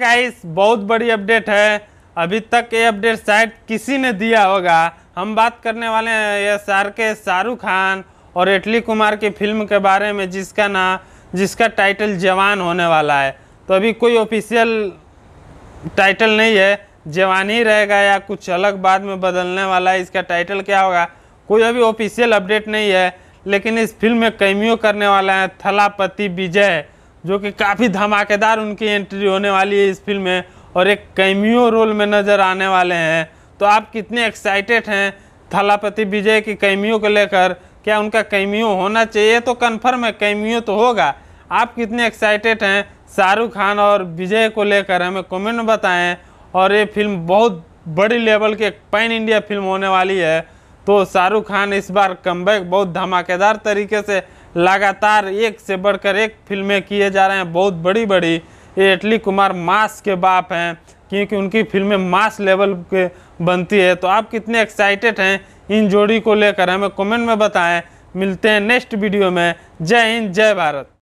guys बहुत बड़ी update है अभी तक ये अपडेट शायद किसी ने दिया होगा हम बात करने वाले हैं एस आर के शाहरुख खान और इटली कुमार की फिल्म के बारे में जिसका नाम जिसका टाइटल जवान होने वाला है तो अभी कोई ऑफिशियल टाइटल नहीं है जवान ही रहेगा या कुछ अलग बाद में बदलने वाला है इसका टाइटल क्या होगा कोई अभी ऑफिशियल अपडेट नहीं है लेकिन इस फिल्म में कैमियो करने वाला है थलापति विजय जो कि काफ़ी धमाकेदार उनकी एंट्री होने वाली है इस फिल्म में और एक कैमियो रोल में नज़र आने वाले हैं तो आप कितने एक्साइटेड हैं थलापति विजय की कैमियो को लेकर क्या उनका कैमियो होना चाहिए तो कन्फर्म है कैमियो तो होगा आप कितने एक्साइटेड हैं शाहरुख खान और विजय को लेकर हमें कमेंट बताएँ बताएं और ये फिल्म बहुत बड़ी लेवल की पैन इंडिया फिल्म होने वाली है तो शाहरुख खान इस बार कम बहुत धमाकेदार तरीके से लगातार एक से बढ़कर एक फिल्में किए जा रहे हैं बहुत बड़ी बड़ी ये इटली कुमार मास के बाप हैं क्योंकि उनकी फिल्में मास लेवल के बनती है तो आप कितने एक्साइटेड हैं इन जोड़ी को लेकर हमें कमेंट में बताएं मिलते हैं नेक्स्ट वीडियो में जय हिंद जय भारत